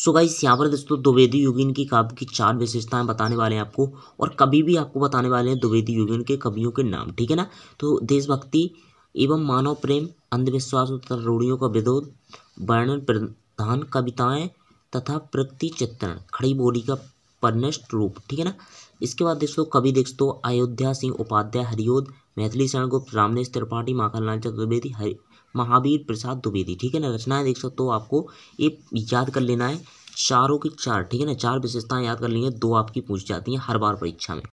so guys यहाँ पर दोस्तों द्विवेदी युगिन की काव्य की चार विशेषताएं बताने वाले हैं आपको और कभी भी आपको बताने वाले हैं द्विवेदी युगिन के कवियों के नाम ठीक है ना तो देशभक्ति एवं मानव प्रेम अंधविश्वास तथा रूढ़ियों का विरोध वर्णन प्रधान कविताएं तथा प्रकृति चित्रण खड़ी बोली का फर्नेस्ट रूप ठीक है ना इसके बाद कभी देख दो अयोध्या सिंह उपाध्याय हरिओद मैथिली शरण गुप्त रामनेश त्रिपाठी माखनलाल चंद्र द्विवेदी हरि महावीर प्रसाद द्विवेदी ठीक है ना रचनाएं देख सकते हो आपको ये याद कर लेना है चारों की चार ठीक है ना चार विशेषताएं याद कर लेंगे दो आपकी पूछ जाती हैं हर बार परीक्षा में